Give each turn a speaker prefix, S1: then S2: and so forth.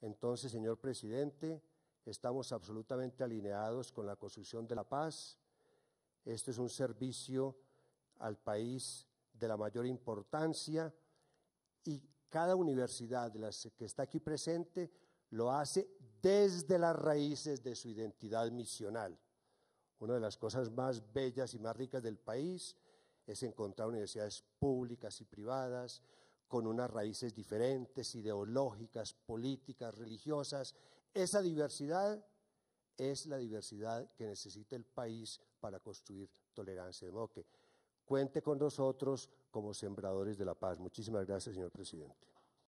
S1: Entonces, señor presidente, estamos absolutamente alineados con la construcción de la paz. Esto es un servicio al país de la mayor importancia y cada universidad que está aquí presente lo hace desde las raíces de su identidad misional. Una de las cosas más bellas y más ricas del país es encontrar universidades públicas y privadas, con unas raíces diferentes, ideológicas, políticas, religiosas. Esa diversidad es la diversidad que necesita el país para construir tolerancia. De modo cuente con nosotros como sembradores de la paz. Muchísimas gracias, señor presidente.